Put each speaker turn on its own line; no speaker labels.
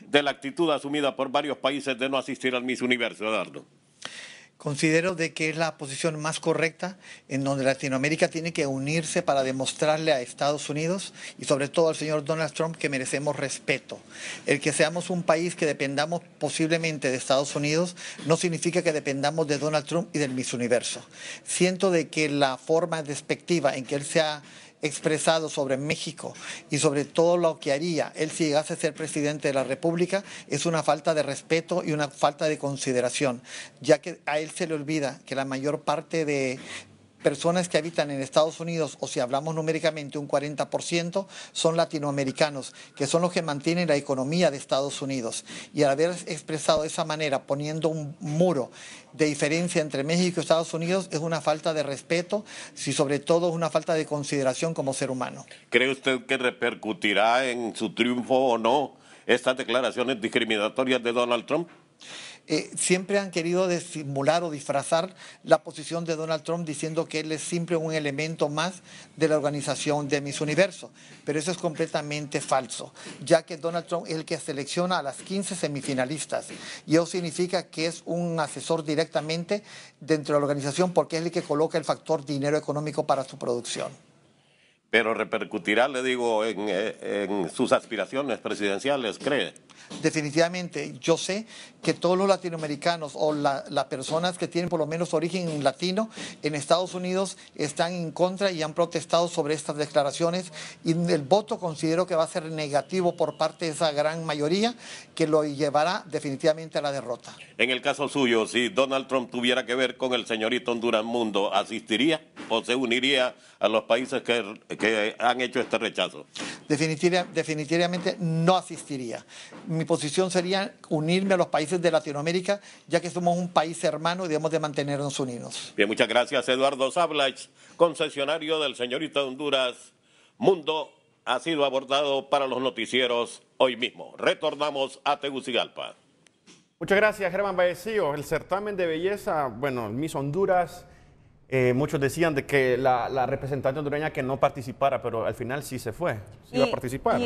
de la actitud asumida por varios países de no asistir al Miss Universo, Eduardo?
Considero de que es la posición más correcta en donde Latinoamérica tiene que unirse para demostrarle a Estados Unidos y sobre todo al señor Donald Trump que merecemos respeto. El que seamos un país que dependamos posiblemente de Estados Unidos no significa que dependamos de Donald Trump y del Miss Universo. Siento de que la forma despectiva en que él se ha expresado sobre México y sobre todo lo que haría él si llegase a ser presidente de la República es una falta de respeto y una falta de consideración, ya que a él se le olvida que la mayor parte de personas que habitan en Estados Unidos, o si hablamos numéricamente un 40%, son latinoamericanos, que son los que mantienen la economía de Estados Unidos. Y al haber expresado de esa manera, poniendo un muro de diferencia entre México y Estados Unidos, es una falta de respeto, si sobre todo es una falta de consideración como ser humano.
¿Cree usted que repercutirá en su triunfo o no estas declaraciones discriminatorias de Donald Trump?
Eh, siempre han querido disimular o disfrazar la posición de Donald Trump diciendo que él es siempre un elemento más de la organización de Miss Universo. Pero eso es completamente falso, ya que Donald Trump es el que selecciona a las 15 semifinalistas. Y eso significa que es un asesor directamente dentro de la organización porque es el que coloca el factor dinero económico para su producción.
Pero repercutirá, le digo, en, eh, en sus aspiraciones presidenciales, ¿cree?
definitivamente yo sé que todos los latinoamericanos o las personas que tienen por lo menos origen latino en Estados Unidos están en contra y han protestado sobre estas declaraciones y el voto considero que va a ser negativo por parte de esa gran mayoría que lo llevará definitivamente a la derrota.
En el caso suyo, si Donald Trump tuviera que ver con el señorito Honduras Mundo, ¿asistiría o se uniría a los países que, que han hecho este rechazo?
definitivamente no asistiría. Mi posición sería unirme a los países de Latinoamérica, ya que somos un país hermano y debemos de mantenernos unidos.
Bien, muchas gracias Eduardo Sablach, concesionario del señorito de Honduras. Mundo ha sido abordado para los noticieros hoy mismo. Retornamos a Tegucigalpa. Muchas gracias, Germán Vallecillo. El certamen de belleza, bueno, Miss Honduras eh, muchos decían de que la, representante hondureña que no participara, pero al final sí se fue, sí a participar.